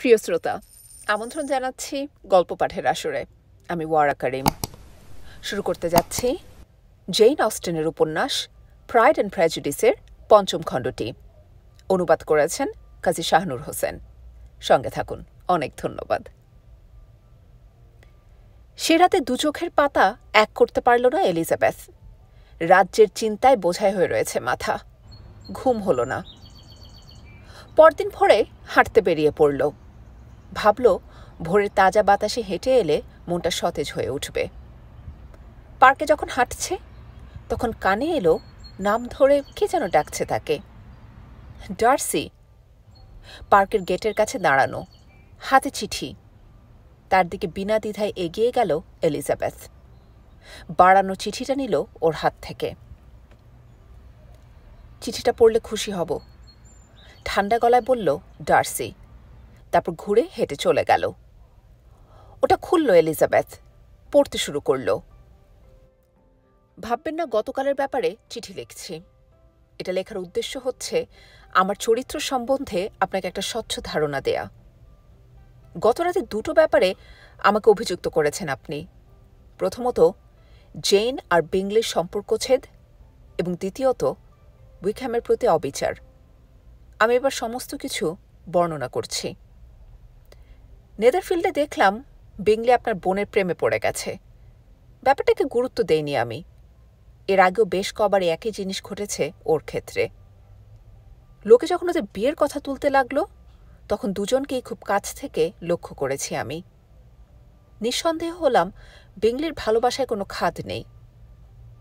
প্রিয় শ্রোতা আমন্ত্রণ জানাচ্ছি গল্প পাঠের আসরে আমি ওয়ারা কারিম শুরু করতে যাচ্ছি জেইন অস্টেনের উপন্যাস প্রাইড অ্যান্ড প্রেজুডিসের পঞ্চম খণ্ডটি অনুবাদ করেছেন কাজী শাহনুর হোসেন সঙ্গে থাকুন অনেক ধন্যবাদ সে রাতে দু চোখের পাতা এক করতে পারল না এলিজাবেথ রাজ্যের চিন্তায় বোঝাই হয়ে রয়েছে মাথা ঘুম হলো না পরদিন ভরে হাঁটতে বেরিয়ে পড়ল ভাবল ভোরের তাজা বাতাসে হেঁটে এলে মনটা সতেজ হয়ে উঠবে পার্কে যখন হাঁটছে তখন কানে এলো নাম ধরে কে যেন ডাকছে তাকে ডার্সি পার্কের গেটের কাছে দাঁড়ানো হাতে চিঠি তার দিকে বিনা দ্বিধায় এগিয়ে গেল এলিজাবেথ বাড়ানো চিঠিটা নিল ওর হাত থেকে চিঠিটা পড়লে খুশি হব ঠান্ডা গলায় বলল ডার্সি তারপর ঘুরে হেঁটে চলে গেল ওটা খুলল এলিজাবেথ পড়তে শুরু করল ভাববেন না গতকালের ব্যাপারে চিঠি লিখছি এটা লেখার উদ্দেশ্য হচ্ছে আমার চরিত্র সম্বন্ধে আপনাকে একটা স্বচ্ছ ধারণা দেয়া গতরাতে দুটো ব্যাপারে আমাকে অভিযুক্ত করেছেন আপনি প্রথমত জেন আর বিংলের ছেদ এবং দ্বিতীয়ত উইকহ্যামের প্রতি অবিচার আমি এবার সমস্ত কিছু বর্ণনা করছি নেদারফিল্ডে দেখলাম বেংলি আপনার বোনের প্রেমে পড়ে গেছে ব্যাপারটাকে গুরুত্ব দেইনি আমি এর আগেও বেশ কবার একই জিনিস ঘটেছে ওর ক্ষেত্রে লোকে যখন ওদের বিয়ের কথা তুলতে লাগলো তখন দুজনকেই খুব কাছ থেকে লক্ষ্য করেছি আমি নিঃসন্দেহ হলাম বেংলির ভালোবাসায় কোনো খাদ নেই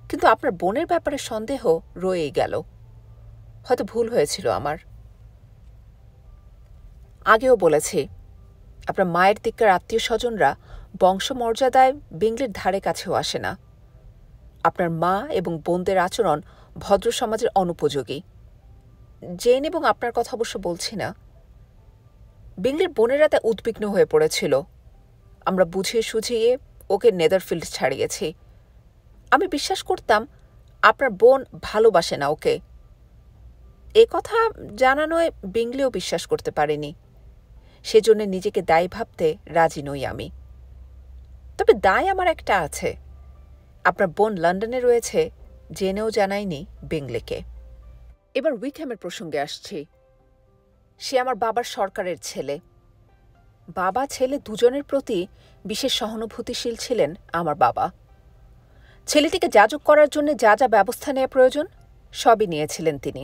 কিন্তু আপনার বোনের ব্যাপারে সন্দেহ রয়েই গেল হয়তো ভুল হয়েছিল আমার আগেও বলেছি আপনার মায়ের দিকের আত্মীয় স্বজনরা বংশমর্যাদায় বেঙ্গলির ধারে কাছেও আসে না আপনার মা এবং বোনদের আচরণ ভদ্র সমাজের অনুপযোগী জেন এবং আপনার কথা অবশ্য বলছি না বেঙ্গলির বোনেরা তা উদ্বিগ্ন হয়ে পড়েছিল আমরা বুঝিয়ে সুঝিয়ে ওকে নেদারফিল্ড ছাড়িয়েছি আমি বিশ্বাস করতাম আপনার বোন ভালোবাসে না ওকে এ কথা জানানোয় বিংলিও বিশ্বাস করতে পারেনি সেজন্য নিজেকে দায়ী ভাবতে রাজি নই আমি তবে দায় আমার একটা আছে আপনার বোন লন্ডনে রয়েছে জেনেও জানায়নি বেংলেকে এবার উইথেমের প্রসঙ্গে আসছি সে আমার বাবার সরকারের ছেলে বাবা ছেলে দুজনের প্রতি বিশেষ সহানুভূতিশীল ছিলেন আমার বাবা ছেলেটিকে যাজক করার জন্য যা যা ব্যবস্থা নেওয়া প্রয়োজন সবই নিয়েছিলেন তিনি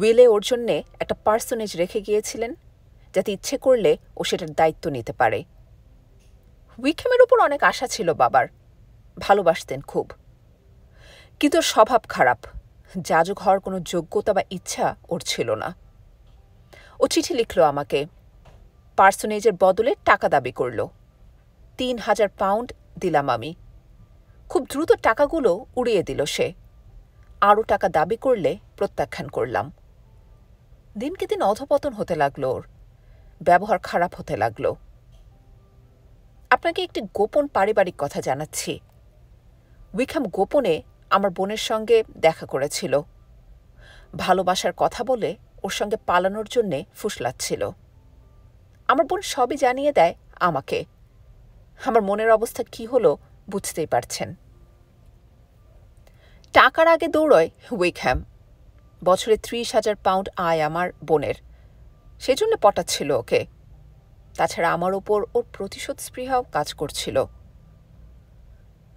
উইলে ওর জন্যে একটা পার্সোনেজ রেখে গিয়েছিলেন যাতে ইচ্ছে করলে ও সেটার দায়িত্ব নিতে পারে উইকেমের উপর অনেক আশা ছিল বাবার ভালোবাসতেন খুব কিন্তু স্বভাব খারাপ যাজক হওয়ার কোনো যোগ্যতা বা ইচ্ছা ওর ছিল না ও চিঠি লিখল আমাকে পার্সোনেজের বদলে টাকা দাবি করল তিন হাজার পাউন্ড দিলাম আমি খুব দ্রুত টাকাগুলো উড়িয়ে দিল সে আরও টাকা দাবি করলে প্রত্যাখ্যান করলাম দিনকে দিন অধপতন হতে লাগলো ওর ব্যবহার খারাপ হতে লাগল আপনাকে একটি গোপন পারিবারিক কথা জানাচ্ছি উইখাম গোপনে আমার বোনের সঙ্গে দেখা করেছিল ভালোবাসার কথা বলে ওর সঙ্গে পালানোর জন্যে ফুসলাচ্ছিল আমার বোন সবই জানিয়ে দেয় আমাকে আমার মনের অবস্থা কি হলো বুঝতেই পারছেন টাকার আগে দৌড়য় উইকহ্যাম বছরে ত্রিশ হাজার পাউন্ড আয় আমার বোনের সেজন্য পটাচ্ছিল ওকে তাছাড়া আমার ওপর ওর প্রতিশোধ স্পৃহাও কাজ করছিল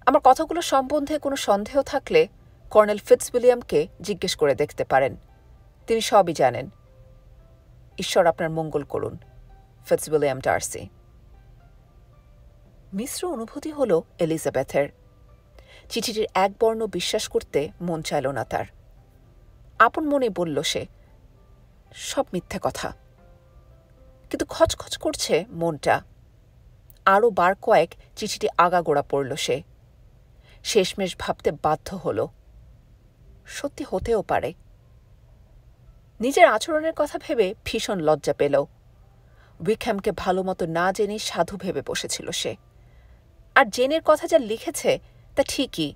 আমার কথাগুলো সম্বন্ধে কোনো সন্দেহ থাকলে কর্নেল উইলিয়ামকে জিজ্ঞেস করে দেখতে পারেন তিনি সবই জানেন ঈশ্বর আপনার মঙ্গল করুন উইলিয়াম ডার্সি মিশ্র অনুভূতি হল এলিজাবেথের চিঠিটির এক বর্ণ বিশ্বাস করতে মন চাইল না তার আপন মনে বলল সে সব মিথ্যে কথা কিন্তু খচখচ করছে মনটা আরও বার কয়েক চিঠিটি আগাগোড়া পড়ল সে শেষমেশ ভাবতে বাধ্য হল সত্যি হতেও পারে নিজের আচরণের কথা ভেবে ভীষণ লজ্জা পেল উইকহ্যামকে ভালো মতো না জেনে সাধু ভেবে বসেছিল সে আর জেনের কথা যা লিখেছে তা ঠিকই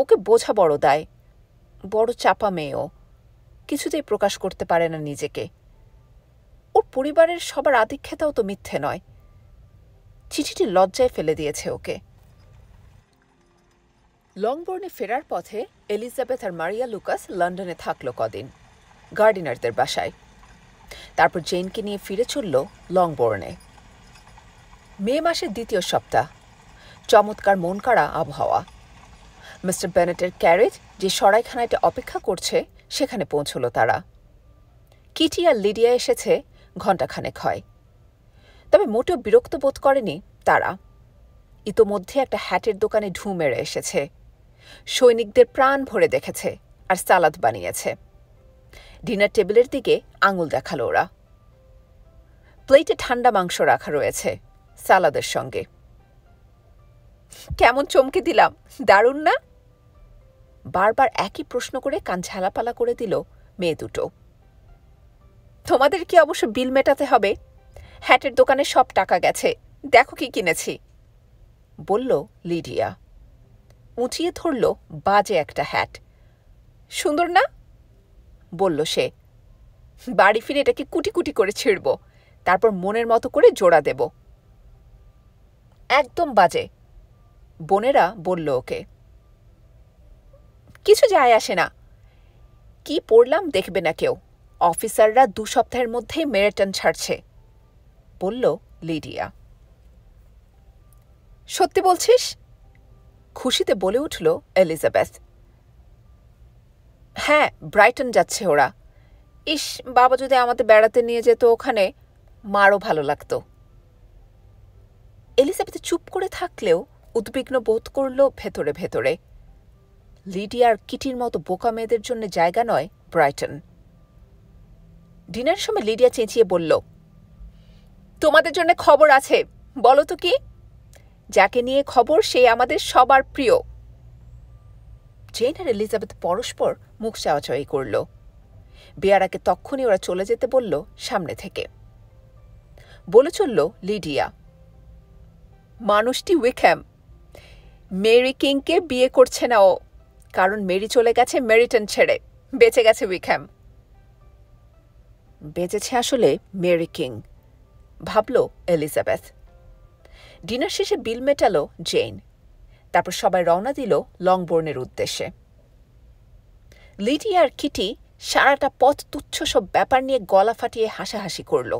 ওকে বোঝা বড় দায় বড় চাপা মেয়েও কিছুতেই প্রকাশ করতে পারে না নিজেকে ওর পরিবারের সবার আধিক্ষেতাও তো মিথ্যে নয় চিঠিটি লজ্জায় ফেলে দিয়েছে ওকে লংবর্নে ফেরার পথে এলিজাবেথ আর মারিয়া লুকাস লন্ডনে থাকলো কদিন গার্ডিনারদের বাসায় তারপর জেনকে নিয়ে ফিরে চলল লংবর্নে মে মাসের দ্বিতীয় সপ্তাহ চমৎকার মন আবহাওয়া মিস্টার বেনেটের ক্যারেজ যে সরাইখানায়টা অপেক্ষা করছে সেখানে পৌঁছল তারা কিটি আর লিডিয়া এসেছে ঘণ্টাখানেক হয় তবে মোটেও বিরক্ত বোধ করেনি তারা ইতোমধ্যে একটা হ্যাটের দোকানে ঢু মেরে এসেছে সৈনিকদের প্রাণ ভরে দেখেছে আর সালাদ বানিয়েছে ডিনার টেবিলের দিকে আঙুল দেখালো ওরা প্লেটে ঠান্ডা মাংস রাখা রয়েছে সালাদের সঙ্গে কেমন চমকে দিলাম দারুণ না বারবার একই প্রশ্ন করে কান ঝালাপালা করে দিল মেয়ে দুটো তোমাদের কি অবশ্য বিল মেটাতে হবে হ্যাটের দোকানে সব টাকা গেছে দেখো কি কিনেছি বলল লিডিয়া উঁচিয়ে ধরল বাজে একটা হ্যাট সুন্দর না বলল সে বাড়ি ফিরে এটাকে কুটি কুটি করে ছিঁড়ব তারপর মনের মতো করে জোড়া দেব একদম বাজে বোনেরা বলল ওকে কিছু যায় আসে না কি পড়লাম দেখবে না কেউ অফিসাররা দু সপ্তাহের মধ্যেই মেরেটন ছাড়ছে বলল লিডিয়া সত্যি বলছিস খুশিতে বলে উঠল এলিজাবেথ হ্যাঁ ব্রাইটন যাচ্ছে ওরা ইস বাবা যদি আমাদের বেড়াতে নিয়ে যেত ওখানে মারও ভালো লাগত এলিজাবেথ চুপ করে থাকলেও উদ্বিগ্ন বোধ করল ভেতরে ভেতরে লিডিয়ার কিটির মতো বোকা মেয়েদের জন্য জায়গা নয় ব্রাইটন ডিনার সময় লিডিয়া চেঁচিয়ে বলল তোমাদের জন্য খবর আছে বলো তো কি যাকে নিয়ে খবর সে আমাদের সবার প্রিয় জেন আর এলিজাবেথ পরস্পর মুখ চাওয়াচয়ি করল বেয়ারাকে তক্ষণি ওরা চলে যেতে বলল সামনে থেকে বলে চলল লিডিয়া মানুষটি উইকহ্যাম মেরি কিংকে বিয়ে করছে না ও কারণ মেরি চলে গেছে মেরিটন ছেড়ে বেঁচে গেছে উইকহ্যাম বেঁচেছে আসলে মেরি কিং ভাবল এলিজাবেথ ডিনার শেষে বিল মেটালো জেইন তারপর সবাই রওনা দিল লংবোর্নের উদ্দেশ্যে লিডি আর কিটি সারাটা পথ তুচ্ছ সব ব্যাপার নিয়ে গলা ফাটিয়ে হাসাহাসি করল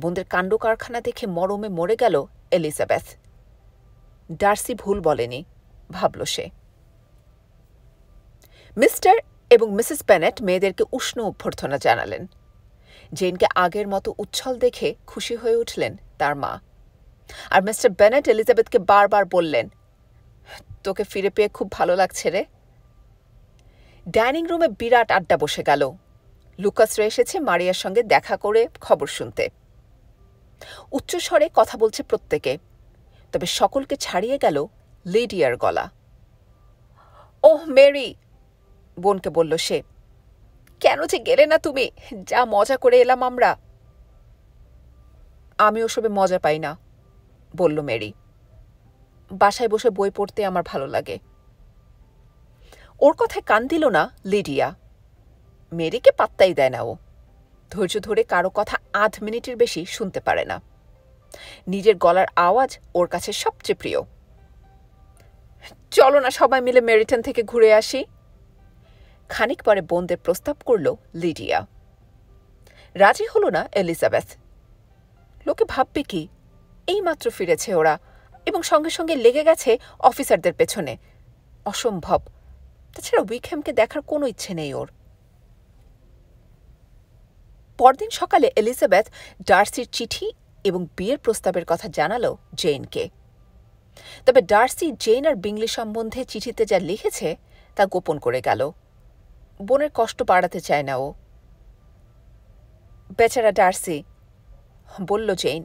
বোনদের কাণ্ড কারখানা দেখে মরমে মরে গেল এলিজাবেথ ডার্সি ভুল বলেনি ভাবল সে মিস্টার এবং মিসেস প্যানেট মেয়েদেরকে উষ্ণ অভ্যর্থনা জানালেন জেনকে আগের মতো উচ্ছল দেখে খুশি হয়ে উঠলেন তার মা আর মিস্টার বেনেট এলিজাবেথকে বারবার বললেন তোকে ফিরে পেয়ে খুব ভালো লাগছে রে ডাইনিং রুমে বিরাট আড্ডা বসে গেল লুকাস রে এসেছে মারিয়ার সঙ্গে দেখা করে খবর শুনতে উচ্চস্বরে কথা বলছে প্রত্যেকে তবে সকলকে ছাড়িয়ে গেল লেডিয়ার গলা ওহ মেরি বোনকে বলল সে কেন যে গেলে না তুমি যা মজা করে এলাম আমরা আমি ওসবে মজা পাই না বলল মেরি বাসায় বসে বই পড়তে আমার ভালো লাগে ওর কথায় কান দিল না লিডিয়া মেরিকে পাত্তাই দেয় না ও ধৈর্য ধরে কারো কথা আধ মিনিটের বেশি শুনতে পারে না নিজের গলার আওয়াজ ওর কাছে সবচেয়ে প্রিয় চলো না সবাই মিলে মেরিটন থেকে ঘুরে আসি খানিক পরে বোনদের প্রস্তাব করল লিডিয়া রাজি হল না এলিজাবেথ লোকে ভাববে কি এইমাত্র ফিরেছে ওরা এবং সঙ্গে সঙ্গে লেগে গেছে অফিসারদের পেছনে অসম্ভব তাছাড়া উইকহ্যামকে দেখার কোনো ইচ্ছে নেই ওর পরদিন সকালে এলিজাবেথ ডার্সির চিঠি এবং বিয়ের প্রস্তাবের কথা জানালো জেইনকে তবে ডার্সি জেইন আর বিংলি সম্বন্ধে চিঠিতে যা লিখেছে তা গোপন করে গেল বোনের কষ্ট বাড়াতে চায় না ও বেচারা ডার্সি বলল জেইন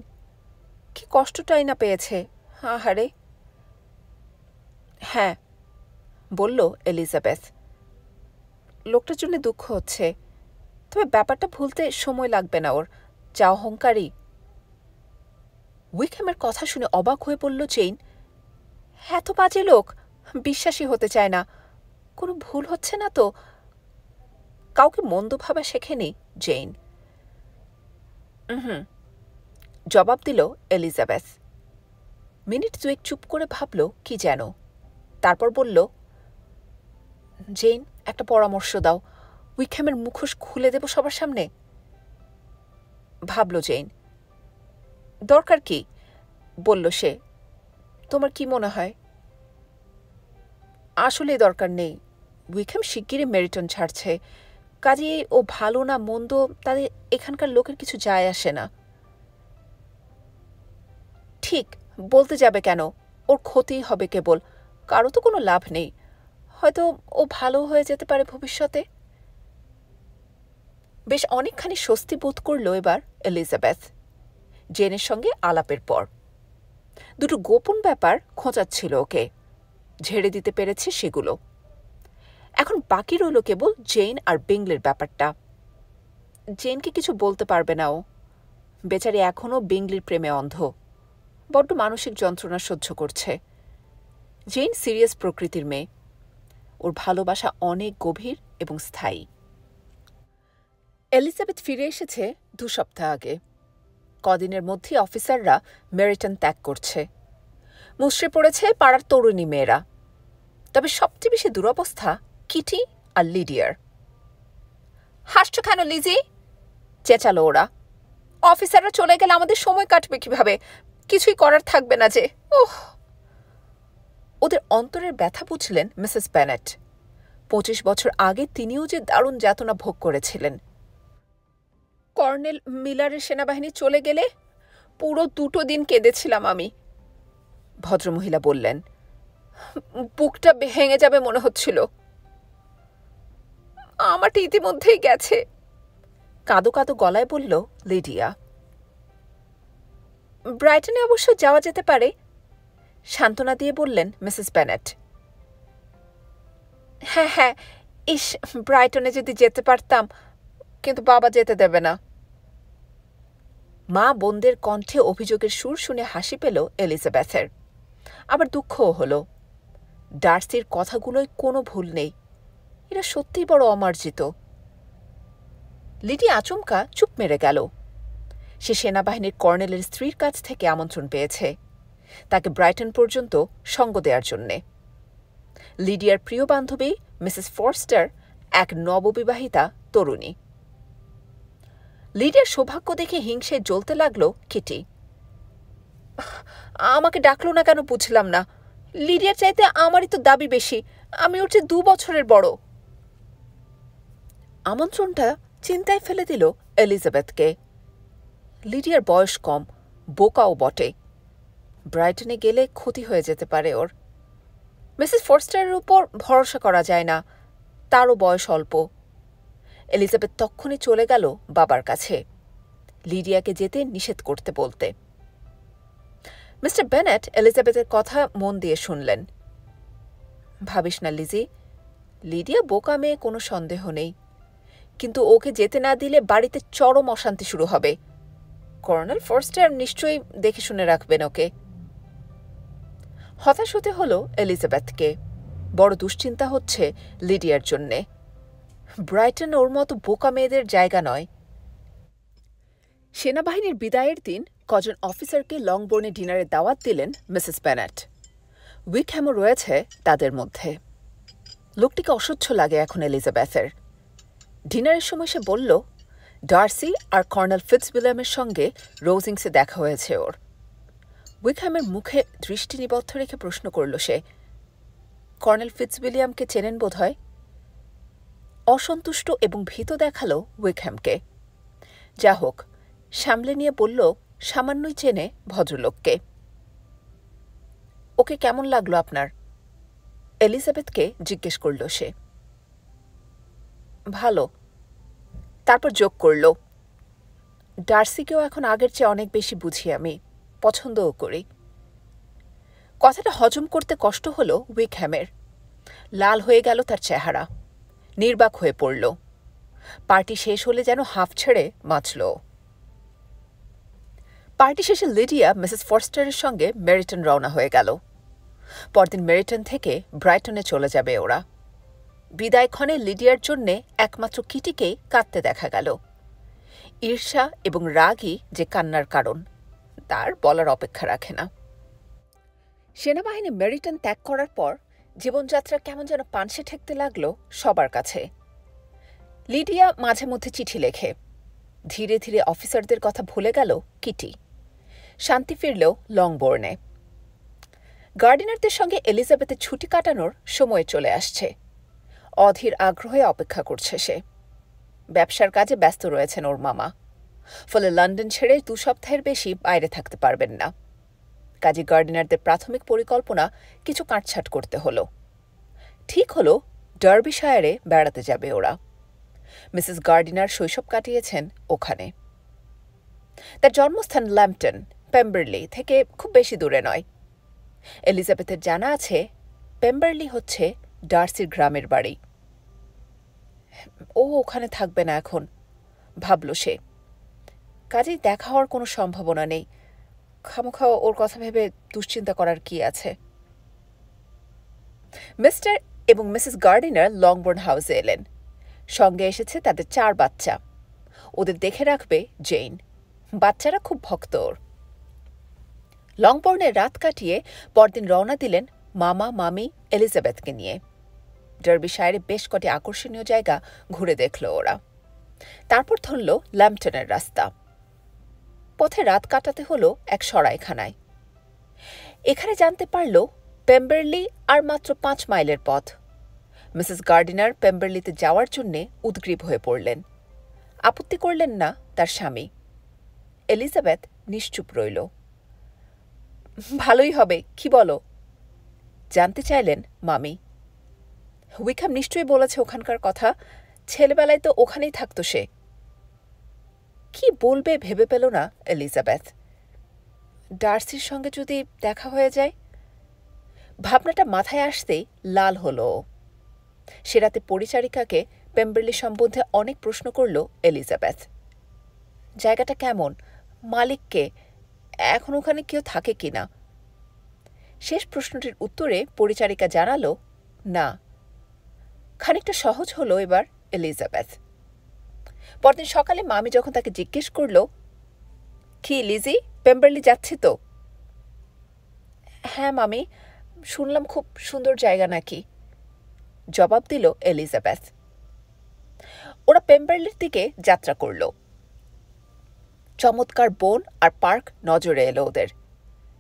কি কষ্টটাই না পেয়েছে আহারে হ্যাঁ বলল এলিজাবেথ লোকটার জন্য দুঃখ হচ্ছে তবে ব্যাপারটা ভুলতে সময় লাগবে না ওর যা অহংকারী উইকহ্যামের কথা শুনে অবাক হয়ে পড়ল চেইন এত বাজে লোক বিশ্বাসী হতে চায় না কোনো ভুল হচ্ছে না তো কাউকে মন্দ ভাবা শেখেনি জেইন হুম জবাব দিল এলিজাবেথ মিনিট দুয়েক চুপ করে ভাবল কি যেন তারপর বলল জেইন একটা পরামর্শ দাও উইখ্যামের মুখোশ খুলে দেব সবার সামনে ভাবল জেইন দরকার কি বলল সে তোমার কি মনে হয় আসলে দরকার নেই উইখ্যাম শিগগিরই মেরিটন ছাড়ছে কাজে ও ভালো না মন্দ তাদের এখানকার লোকের কিছু যায় আসে না ঠিক বলতে যাবে কেন ওর ক্ষতি হবে কেবল কারো তো কোনো লাভ নেই হয়তো ও ভালো হয়ে যেতে পারে ভবিষ্যতে বেশ অনেকখানি স্বস্তি বোধ করল এবার এলিজাবেথ জেনের সঙ্গে আলাপের পর দুটো গোপন ব্যাপার খোঁজাচ্ছিল ওকে ঝেড়ে দিতে পেরেছে সেগুলো এখন বাকি রইল কেবল জেন আর বিংলের ব্যাপারটা জেনকে কিছু বলতে পারবে না ও বেচারি এখনও বিংলির প্রেমে অন্ধ বড্ড মানসিক যন্ত্রণা সহ্য করছে জেন সিরিয়াস প্রকৃতির মেয়ে ওর ভালোবাসা অনেক গভীর এবং স্থায়ী এলিজাবেথ ফিরে এসেছে দু সপ্তাহ আগে কদিনের মধ্যে অফিসাররা মেরিটন ত্যাগ করছে মুশড়ে পড়েছে পাড়ার তরুণী মেয়েরা তবে সবচেয়ে বেশি দুরবস্থা কিটি আর লিডিয়ার হাসছ কেন লিজি চেঁচালো ওরা অফিসাররা চলে গেলে আমাদের সময় কাটবে কিভাবে কিছুই করার থাকবে না যে ওহ ওদের অন্তরের ব্যথা বুঝলেন মিসেস প্যানেট পঁচিশ বছর আগে তিনিও যে দারুণ যাতনা ভোগ করেছিলেন কর্নেল মিলারের সেনাবাহিনী চলে গেলে পুরো দুটো দিন কেঁদেছিলাম আমি ভদ্রমহিলা বললেন বুকটা ভেঙে যাবে মনে হচ্ছিল আমারটি ইতিমধ্যেই গেছে কাঁদো কাঁদো গলায় বলল লিডিয়া ব্রাইটনে অবশ্য যাওয়া যেতে পারে সান্ত্বনা দিয়ে বললেন মিসেস ব্যানেট হ্যাঁ হ্যাঁ ইস ব্রাইটনে যদি যেতে পারতাম কিন্তু বাবা যেতে দেবে না মা বোনদের কণ্ঠে অভিযোগের সুর শুনে হাসি পেল এলিজাবেথের আবার দুঃখও হলো ডার্সির কথাগুলোয় কোনো ভুল নেই এরা সত্যিই বড় অমার্জিত লিডি আচমকা চুপ মেরে গেল সে সেনাবাহিনীর কর্নেলের স্ত্রীর কাছ থেকে আমন্ত্রণ পেয়েছে তাকে ব্রাইটন পর্যন্ত সঙ্গ দেওয়ার জন্যে লিডিয়ার প্রিয় বান্ধবী মিসেস ফরস্টার এক নববিবাহিতা তরুণী লিডিয়ার সৌভাগ্য দেখে হিংসে জ্বলতে লাগলো কিটি আমাকে ডাকলো না কেন বুঝলাম না লিডিয়ার চাইতে আমারই তো দাবি বেশি আমি ওর চেয়ে দু বছরের বড় আমন্ত্রণটা চিন্তায় ফেলে দিল এলিজাবেথকে লিডিয়ার বয়স কম বোকাও বটে ব্রাইটনে গেলে ক্ষতি হয়ে যেতে পারে ওর মিসেস ফোর্স্টারের উপর ভরসা করা যায় না তারও বয়স অল্প এলিজাবেথ তক্ষণই চলে গেল বাবার কাছে লিডিয়াকে যেতে নিষেধ করতে বলতে মিস্টার বেনেট এলিজাবেথের কথা মন দিয়ে শুনলেন ভাবিস না লিজি লিডিয়া বোকা মেয়ে কোনো সন্দেহ নেই কিন্তু ওকে যেতে না দিলে বাড়িতে চরম অশান্তি শুরু হবে কর্নেল ফরস্টার নিশ্চয়ই দেখে শুনে রাখবেন ওকে হতাশ হতে হলো এলিজাবেথকে বড় দুশ্চিন্তা হচ্ছে লিডিয়ার জন্যে ব্রাইটন ওর মতো বোকা মেয়েদের জায়গা নয় সেনাবাহিনীর বিদায়ের দিন কজন অফিসারকে লংবোর্নে ডিনারে দাওয়াত দিলেন মিসেস ব্যানাট উইকহ্যামও রয়েছে তাদের মধ্যে লোকটিকে অসহ্য লাগে এখন এলিজাবেথের ডিনারের সময় সে বলল ডার্সি আর কর্নেল ফিটসউইলিয়ামের সঙ্গে রোজিংসে দেখা হয়েছে ওর উইকহ্যামের মুখে দৃষ্টি নিবদ্ধ রেখে প্রশ্ন করল সে কর্নেল ফিটসউইলিয়ামকে চেনেন বোধ হয় অসন্তুষ্ট এবং ভীত দেখালো উইকহ্যামকে যা হোক সামলে নিয়ে বলল সামান্যই চেনে ভদ্রলোককে ওকে কেমন লাগলো আপনার এলিজাবেথকে জিজ্ঞেস করল সে ভালো তারপর যোগ করল ডার্সিকেও এখন আগের চেয়ে অনেক বেশি বুঝি আমি পছন্দও করি কথাটা হজম করতে কষ্ট হল উইকহ্যামের লাল হয়ে গেল তার চেহারা নির্বাক হয়ে পড়ল পার্টি শেষ হলে যেন হাফ ছেড়ে বাঁচল পার্টি শেষে লিডিয়া মিসেস ফরস্টারের সঙ্গে মেরিটন রওনা হয়ে গেল পরদিন মেরিটন থেকে ব্রাইটনে চলে যাবে ওরা বিদায়ক্ষণে লিডিয়ার জন্যে একমাত্র কিটিকেই কাঁদতে দেখা গেল ঈর্ষা এবং রাগই যে কান্নার কারণ তার বলার অপেক্ষা রাখে না সেনাবাহিনী মেরিটন ত্যাগ করার পর জীবনযাত্রা কেমন যেন পানসে ঠেকতে লাগলো সবার কাছে লিডিয়া মাঝে মধ্যে চিঠি লেখে ধীরে ধীরে অফিসারদের কথা ভুলে গেল কিটি শান্তি ফিরল লংবোর্নে গার্ডিনারদের সঙ্গে এলিজাবেথের ছুটি কাটানোর সময় চলে আসছে অধীর আগ্রহে অপেক্ষা করছে সে ব্যবসার কাজে ব্যস্ত রয়েছেন ওর মামা ফলে লন্ডন ছেড়ে দু সপ্তাহের বেশি বাইরে থাকতে পারবেন না কাজে গার্ডেনারদের প্রাথমিক পরিকল্পনা কিছু কাটছাট করতে হলো ঠিক হলো ডার্বিশায়ারে বেড়াতে যাবে ওরা মিসেস গার্ডিনার শৈশব কাটিয়েছেন ওখানে তার জন্মস্থান ল্যাম্পটন পেম্বারলি থেকে খুব বেশি দূরে নয় এলিজাবেথের জানা আছে পেম্বারলি হচ্ছে ডার্সির গ্রামের বাড়ি ও ওখানে থাকবে না এখন ভাবল সে কাজেই দেখা হওয়ার কোনো সম্ভাবনা নেই খামোখা ওর কথা ভেবে দুশ্চিন্তা করার কি আছে মিস্টার এবং মিসেস গার্ডিনার লংবোর্ন হাউসে এলেন সঙ্গে এসেছে তাদের চার বাচ্চা ওদের দেখে রাখবে জেইন বাচ্চারা খুব ভক্ত ওর লংবোর্নে রাত কাটিয়ে পরদিন রওনা দিলেন মামা মামি এলিজাবেথকে নিয়ে ডার্বিশায়ারে বেশ কটি আকর্ষণীয় জায়গা ঘুরে দেখল ওরা তারপর ধরল ল্যাম্পটনের রাস্তা পথে রাত কাটাতে হলো এক সরাইখানায় এখানে জানতে পারল পেম্বারলি আর মাত্র পাঁচ মাইলের পথ মিসেস গার্ডিনার পেম্বারলিতে যাওয়ার জন্যে উদ্গ্রীব হয়ে পড়লেন আপত্তি করলেন না তার স্বামী এলিজাবেথ নিশ্চুপ রইল ভালোই হবে কি বলো জানতে চাইলেন মামি উইকাম নিশ্চয়ই বলেছে ওখানকার কথা ছেলেবেলায় তো ওখানেই থাকতো সে কি বলবে ভেবে পেল না এলিজাবেথ ডার্সির সঙ্গে যদি দেখা হয়ে যায় ভাবনাটা মাথায় আসতেই লাল হলো সে রাতে পরিচারিকাকে পেম্বেলি সম্বন্ধে অনেক প্রশ্ন করল এলিজাবেথ জায়গাটা কেমন মালিককে এখন ওখানে কেউ থাকে কি না শেষ প্রশ্নটির উত্তরে পরিচারিকা জানালো না খানিকটা সহজ হলো এবার এলিজাবেথ পরদিন সকালে মামি যখন তাকে জিজ্ঞেস করল কি লিজি পেম্বারলি যাচ্ছে তো হ্যাঁ মামি শুনলাম খুব সুন্দর জায়গা নাকি জবাব দিল এলিজাবেথ ওরা পেম্বারলির দিকে যাত্রা করল চমৎকার বন আর পার্ক নজরে এলো ওদের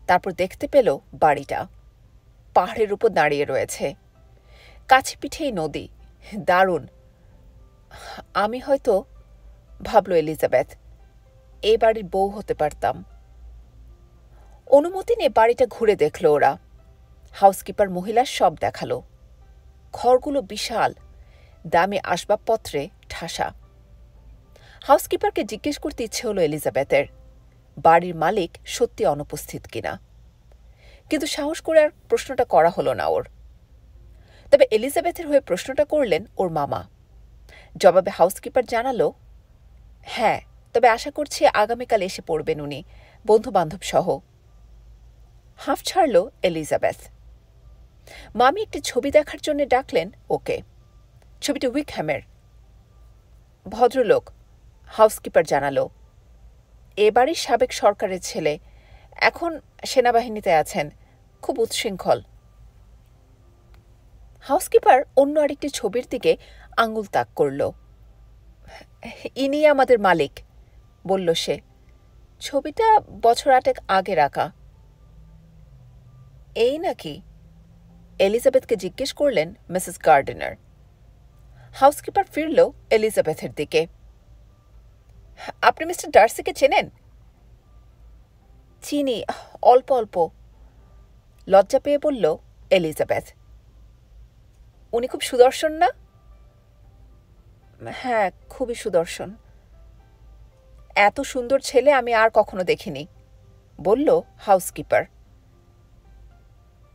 তারপর দেখতে পেল বাড়িটা পাহাড়ের উপর দাঁড়িয়ে রয়েছে কাছে পিঠেই নদী দারুণ আমি হয়তো ভাবল এলিজাবেথ এ বাড়ির বউ হতে পারতাম অনুমতি নিয়ে বাড়িটা ঘুরে দেখল ওরা হাউসকিপার মহিলার সব দেখালো ঘরগুলো বিশাল দামি আসবাবপত্রে ঠাসা হাউসকিপারকে জিজ্ঞেস করতে ইচ্ছে হলো এলিজাবেথের বাড়ির মালিক সত্যি অনুপস্থিত কিনা কিন্তু সাহস করে আর প্রশ্নটা করা হলো না ওর তবে এলিজাবেথের হয়ে প্রশ্নটা করলেন ওর মামা জবাবে হাউসকিপার জানালো হ্যাঁ তবে আশা করছি আগামীকাল এসে পড়বেন উনি বন্ধুবান্ধব সহ হাঁফ ছাড়ল এলিজাবেথ মামি একটি ছবি দেখার জন্য ডাকলেন ওকে ছবিটি উইকহ্যামের ভদ্রলোক হাউসকিপার জানালো এবারই সাবেক সরকারের ছেলে এখন সেনাবাহিনীতে আছেন খুব উচ্ছৃঙ্খল হাউসকিপার অন্য আরেকটি ছবির দিকে আঙুল তাক করল ইনি আমাদের মালিক বলল সে ছবিটা বছর আটেক আগে রাখা এই নাকি এলিজাবেথকে জিজ্ঞেস করলেন মিসেস গার্ডেনার হাউসকিপার ফিরল এলিজাবেথের দিকে আপনি মিস্টার ডার্সিকে চেনেন চিনি অল্প অল্প লজ্জা পেয়ে বলল এলিজাবেথ উনি খুব সুদর্শন না হ্যাঁ খুবই সুদর্শন এত সুন্দর ছেলে আমি আর কখনো দেখিনি বলল হাউসকিপার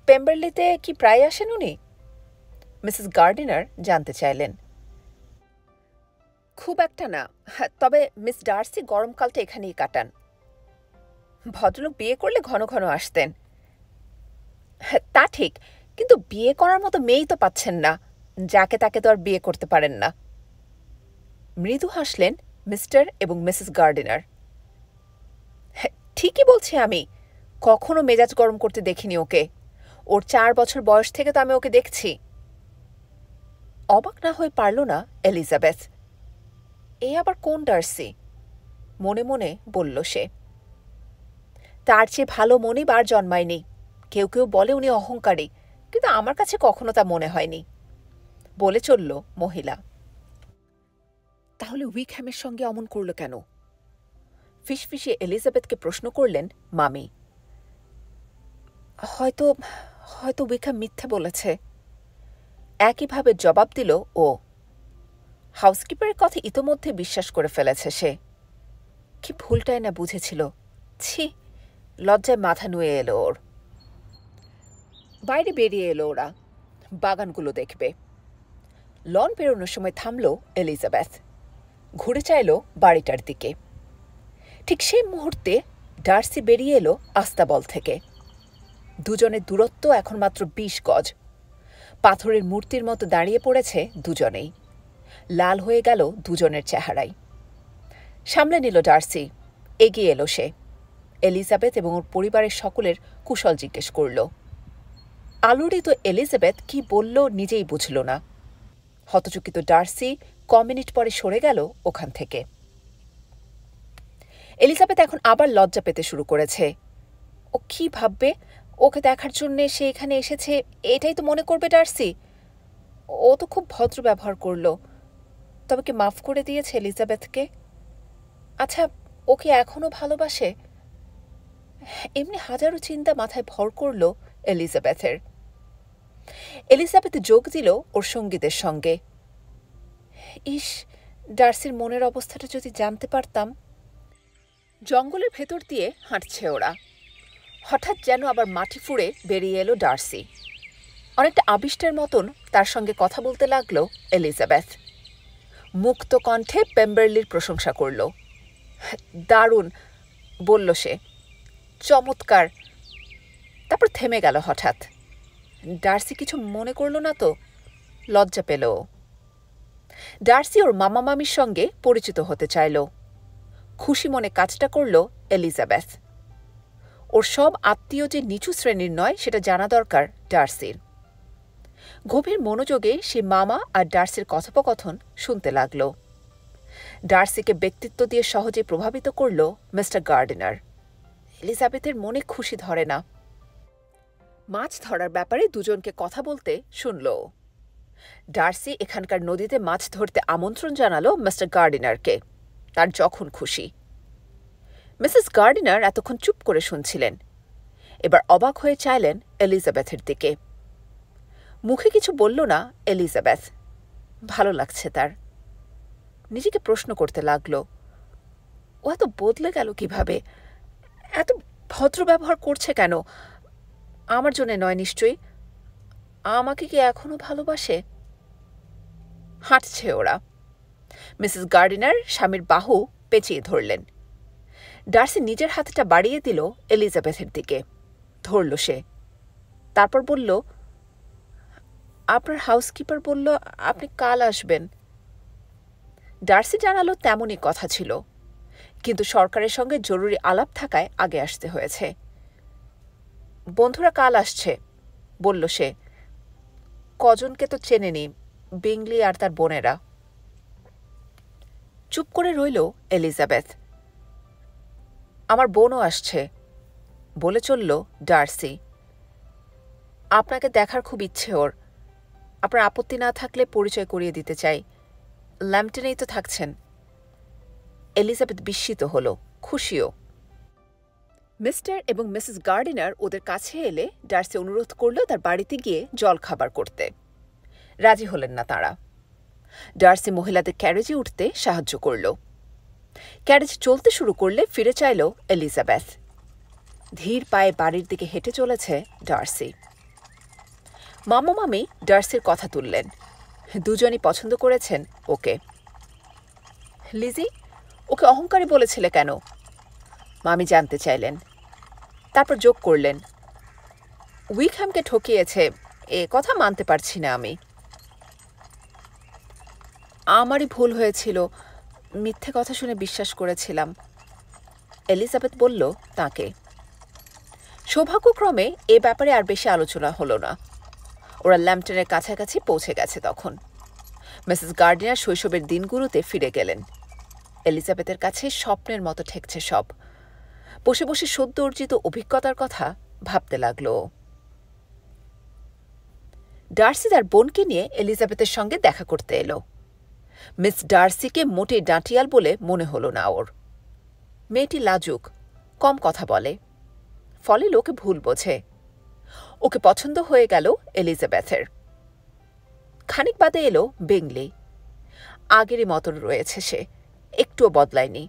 পেম্বারলিতে কি প্রায় আসেন উনি মিসেস গার্ডিনার জানতে চাইলেন খুব একটা না হ্যাঁ, তবে মিস ডার্সি গরমকালটা এখানেই কাটান ভদ্রলোক বিয়ে করলে ঘন ঘন আসতেন হ্যাঁ, তা ঠিক কিন্তু বিয়ে করার মতো মেয়েই তো পাচ্ছেন না যাকে তাকে তো আর বিয়ে করতে পারেন না মৃদু হাসলেন মিস্টার এবং মিসেস গার্ডেনার হ্যাঁ, ঠিকই বলছি আমি কখনো মেজাজ গরম করতে দেখিনি ওকে ওর চার বছর বয়স থেকে তো আমি ওকে দেখছি অবাক না হয়ে পারল না এলিজাবেথ এ আবার কোন ডার্সি মনে মনে বলল সে তার চেয়ে ভালো মনে বার জন্মায়নি কেউ কেউ বলে উনি অহংকারী কিন্তু আমার কাছে কখনো তা মনে হয়নি বলে চলল মহিলা তাহলে উইকহ্যামের সঙ্গে অমন করল কেন ফিসফিসে এলিজাবেথকে প্রশ্ন করলেন মামি হয়তো হয়তো উইকহ্যাম মিথ্যা বলেছে একইভাবে জবাব দিল ও হাউসকিপারের কথা ইতোমধ্যে বিশ্বাস করে ফেলেছে সে কি ভুলটাই না বুঝেছিল ছি লজ্জায় মাথা নুয়ে এলো ওর বাইরে বেরিয়ে এলো ওরা বাগানগুলো দেখবে লন পেরোনোর সময় থামলো এলিজাবেথ ঘুরে চাইল বাড়িটার দিকে ঠিক সেই মুহূর্তে ডার্সি বেরিয়ে এলো আস্তাবল থেকে দুজনের দূরত্ব এখন মাত্র বিশ গজ পাথরের মূর্তির মতো দাঁড়িয়ে পড়েছে দুজনেই লাল হয়ে গেল দুজনের চেহারাই সামলে নিল ডার্সি এগিয়ে এলো সে এলিজাবেথ এবং ওর পরিবারের সকলের কুশল জিজ্ঞেস করল আলোড়িত এলিজাবেথ কি বলল নিজেই বুঝল না হতচকিত ডার্সি ক মিনিট পরে সরে গেল ওখান থেকে এলিজাবেথ এখন আবার লজ্জা পেতে শুরু করেছে ও কি ভাববে ওকে দেখার জন্যে সে এখানে এসেছে এটাই তো মনে করবে ডার্সি ও তো খুব ভদ্র ব্যবহার করলো তবে কি মাফ করে দিয়েছে এলিজাবেথকে আচ্ছা ও কি এখনও ভালোবাসে এমনি হাজারো চিন্তা মাথায় ভর করল এলিজাবেথের এলিজাবেথ যোগ দিল ওর সঙ্গীদের সঙ্গে ইস ডার্সির মনের অবস্থাটা যদি জানতে পারতাম জঙ্গলের ভেতর দিয়ে হাঁটছে ওরা হঠাৎ যেন আবার মাটি ফুঁড়ে বেরিয়ে এলো ডার্সি অনেকটা আবিষ্টের মতন তার সঙ্গে কথা বলতে লাগলো এলিজাবেথ মুক্ত কণ্ঠে পেম্বারলির প্রশংসা করল দারুণ বলল সে চমৎকার তারপর থেমে গেল হঠাৎ ডার্সি কিছু মনে করল না তো লজ্জা পেল ডার্সি ওর মামা মামির সঙ্গে পরিচিত হতে চাইল খুশি মনে কাজটা করল এলিজাবেথ ওর সব আত্মীয় যে নিচু শ্রেণীর নয় সেটা জানা দরকার ডার্সির গভীর মনোযোগে সে মামা আর ডার্সির কথোপকথন শুনতে লাগল ডার্সিকে ব্যক্তিত্ব দিয়ে সহজে প্রভাবিত করল মিস্টার গার্ডেনার এলিজাবেথের মনে খুশি ধরে না মাছ ধরার ব্যাপারে দুজনকে কথা বলতে শুনল ডার্সি এখানকার নদীতে মাছ ধরতে আমন্ত্রণ জানালো মিস্টার গার্ডিনারকে তার যখন খুশি মিসেস গার্ডিনার এতক্ষণ চুপ করে শুনছিলেন এবার অবাক হয়ে চাইলেন এলিজাবেথের দিকে মুখে কিছু বলল না এলিজাবেথ ভালো লাগছে তার নিজেকে প্রশ্ন করতে লাগল ও এত বদলে গেল কিভাবে এত ভদ্র ব্যবহার করছে কেন আমার জন্য নয় নিশ্চয়ই আমাকে কি এখনো ভালোবাসে হাঁটছে ওরা মিসেস গার্ডিনার স্বামীর বাহু পেঁচিয়ে ধরলেন ডার্সি নিজের হাতটা বাড়িয়ে দিল এলিজাবেথের দিকে ধরল সে তারপর বলল আপনার হাউসকিপার বলল আপনি কাল আসবেন ডার্সি জানালো তেমনই কথা ছিল কিন্তু সরকারের সঙ্গে জরুরি আলাপ থাকায় আগে আসতে হয়েছে বন্ধুরা কাল আসছে বলল সে কজনকে তো চেনেনি বিংলি আর তার বোনেরা চুপ করে রইল এলিজাবেথ আমার বোনও আসছে বলে চলল ডার্সি আপনাকে দেখার খুব ইচ্ছে ওর আপনার আপত্তি না থাকলে পরিচয় করিয়ে দিতে চাই ল্যাম্পটেনেই তো থাকছেন এলিজাবেথ বিস্মিত হল খুশিও মিস্টার এবং মিসেস গার্ডিনার ওদের কাছে এলে ডার্সি অনুরোধ করল তার বাড়িতে গিয়ে জল খাবার করতে রাজি হলেন না তাঁরা ডার্সি মহিলাদের ক্যারেজে উঠতে সাহায্য করল ক্যারেজ চলতে শুরু করলে ফিরে চাইল এলিজাবেথ ধীর পায়ে বাড়ির দিকে হেঁটে চলেছে ডার্সি মামা মামি ডার্সির কথা তুললেন দুজনই পছন্দ করেছেন ওকে লিজি ওকে অহংকারী বলেছিলে কেন মামি জানতে চাইলেন তারপর যোগ করলেন উইকহ্যামকে ঠকিয়েছে এ কথা মানতে পারছি না আমি আমারই ভুল হয়েছিল মিথ্যে কথা শুনে বিশ্বাস করেছিলাম এলিজাবেথ বলল তাকে সৌভাগ্যক্রমে এ ব্যাপারে আর বেশি আলোচনা হলো না ওরা ল্যাম্পটনের কাছাকাছি পৌঁছে গেছে তখন মিসেস গার্ডিনার শৈশবের দিনগুলোতে ফিরে গেলেন এলিজাবেথের কাছে স্বপ্নের মতো ঠেকছে সব বসে বসে সদ্য অর্জিত অভিজ্ঞতার কথা ভাবতে লাগল ডার্সি তার বোনকে নিয়ে এলিজাবেথের সঙ্গে দেখা করতে এলো মিস ডার্সিকে মোটে ডাঁটিয়াল বলে মনে হলো না ওর মেয়েটি লাজুক কম কথা বলে ফলে লোকে ভুল বোঝে ওকে পছন্দ হয়ে গেল এলিজাবেথের খানিক বাদে এলো বেংলি আগেরই মতন রয়েছে সে একটুও বদলায়নি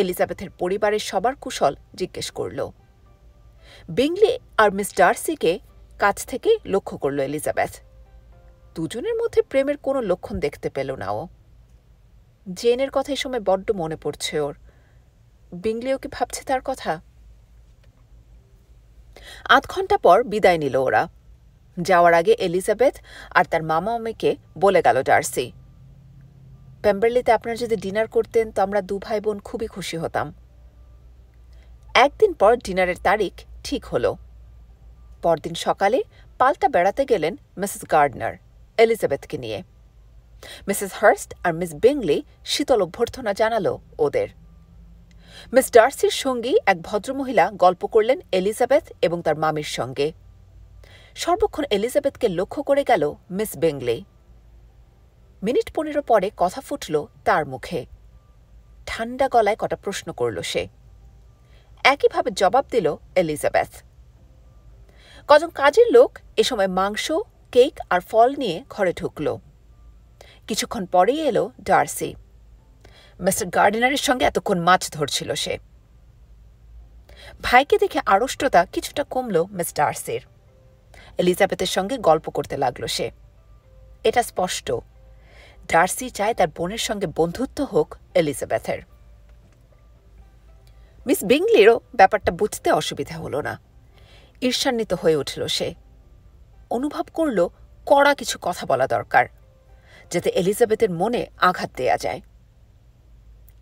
এলিজাবেথের পরিবারের সবার কুশল জিজ্ঞেস করল বিংলি আর মিস ডার্সিকে কাছ থেকে লক্ষ্য করল এলিজাবেথ দুজনের মধ্যে প্রেমের কোনো লক্ষণ দেখতে পেল না ও জেনের কথা এ সময় বড্ড মনে পড়ছে ওর বিংলিও কি ভাবছে তার কথা আধ ঘন্টা পর বিদায় নিল ওরা যাওয়ার আগে এলিজাবেথ আর তার মামা মামিকে বলে গেল ডার্সি প্যাম্বারলিতে আপনার যদি ডিনার করতেন তো আমরা দু ভাই বোন খুবই খুশি হতাম একদিন পর ডিনারের তারিখ ঠিক হলো পরদিন সকালে পাল্টা বেড়াতে গেলেন মিসেস গার্ডনার এলিজাবেথকে নিয়ে মিসেস হার্স্ট আর মিস বেঙ্গলি শীতল অভ্যর্থনা জানালো ওদের মিস ডার্সির সঙ্গী এক ভদ্রমহিলা গল্প করলেন এলিজাবেথ এবং তার মামির সঙ্গে সর্বক্ষণ এলিজাবেথকে লক্ষ্য করে গেল মিস বেঙ্গলি মিনিট পনেরো পরে কথা ফুটল তার মুখে ঠান্ডা গলায় কটা প্রশ্ন করল সে একইভাবে জবাব দিল এলিজাবেথ কজন কাজের লোক এ সময় মাংস কেক আর ফল নিয়ে ঘরে ঢুকল কিছুক্ষণ পরেই এলো ডার্সি মিস্টার গার্ডেনারের সঙ্গে এতক্ষণ মাছ ধরছিল সে ভাইকে দেখে আড়ষ্টতা কিছুটা কমল মিস ডার্সির এলিজাবেথের সঙ্গে গল্প করতে লাগলো সে এটা স্পষ্ট ডার্সি চায় তার বোনের সঙ্গে বন্ধুত্ব হোক এলিজাবেথের মিস বিংলিরও ব্যাপারটা বুঝতে অসুবিধা হলো না ঈর্ষান্বিত হয়ে উঠল সে অনুভব করল কড়া কিছু কথা বলা দরকার যাতে এলিজাবেথের মনে আঘাত দেয়া যায়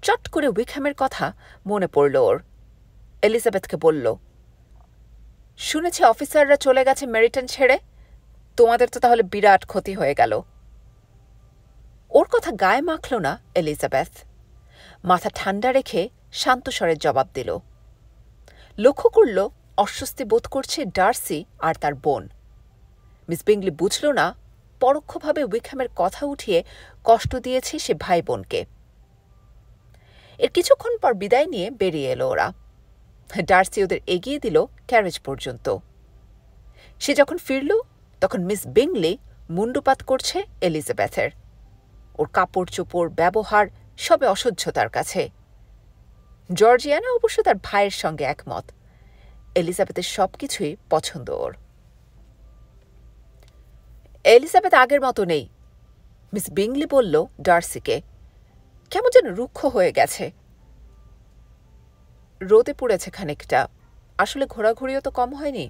চট করে উইকহ্যামের কথা মনে পড়ল ওর এলিজাবেথকে বলল শুনেছি অফিসাররা চলে গেছে মেরিটন ছেড়ে তোমাদের তো তাহলে বিরাট ক্ষতি হয়ে গেল ওর কথা গায়ে মাখল না এলিজাবেথ মাথা ঠান্ডা রেখে শান্ত স্বরের জবাব দিল লক্ষ্য করল অস্বস্তি বোধ করছে ডার্সি আর তার বোন মিস বিংলি বুঝল না পরোক্ষভাবে উইকহ্যামের কথা উঠিয়ে কষ্ট দিয়েছে সে ভাই বোনকে এর কিছুক্ষণ পর বিদায় নিয়ে বেরিয়ে এলো ওরা ডার্সি ওদের এগিয়ে দিল ক্যারেজ পর্যন্ত সে যখন ফিরল তখন মিস বিংলি মুন্ডুপাত করছে এলিজাবেথের ওর কাপড় চোপড় ব্যবহার সবে অসহ্য তার কাছে জর্জিয়ানা অবশ্য তার ভাইয়ের সঙ্গে একমত এলিজাবেথের সব কিছুই পছন্দ ওর এলিজাবেথ আগের মতো নেই মিস বিংলি বলল ডার্সিকে কেমন যেন রুক্ষ হয়ে গেছে রোদে পুড়েছে খানিকটা আসলে ঘোরাঘুরিও তো কম হয়নি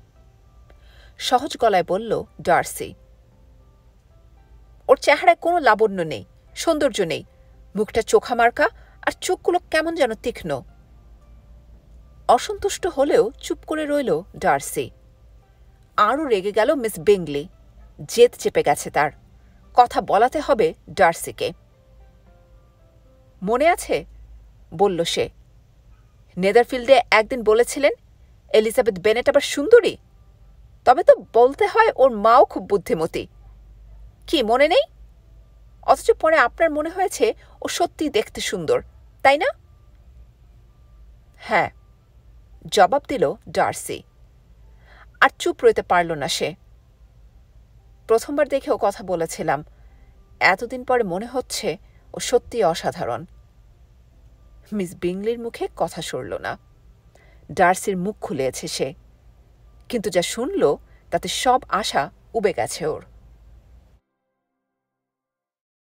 সহজ গলায় বলল ডার্সি ওর চেহারায় কোনো লাবণ্য নেই সৌন্দর্য নেই মুখটা চোখা মার্কা আর চোখগুলো কেমন যেন তীক্ষ্ণ অসন্তুষ্ট হলেও চুপ করে রইল ডার্সি আরও রেগে গেল মিস বেঙ্গলি জেদ চেপে গেছে তার কথা বলাতে হবে ডার্সিকে মনে আছে বলল সে নেদারফিল্ডে একদিন বলেছিলেন এলিজাবেথ বেনেট আবার সুন্দরী তবে তো বলতে হয় ওর মাও খুব বুদ্ধিমতী কি মনে নেই অথচ পরে আপনার মনে হয়েছে ও সত্যি দেখতে সুন্দর তাই না হ্যাঁ জবাব দিল ডার্সি আর চুপ রইতে পারল না সে প্রথমবার দেখে ও কথা বলেছিলাম এতদিন পরে মনে হচ্ছে ও সত্যি অসাধারণ মিস বিংলির মুখে কথা সরল না ডার্সির মুখ খুলেছে সে কিন্তু যা শুনল তাতে সব আশা উবে গেছে ওর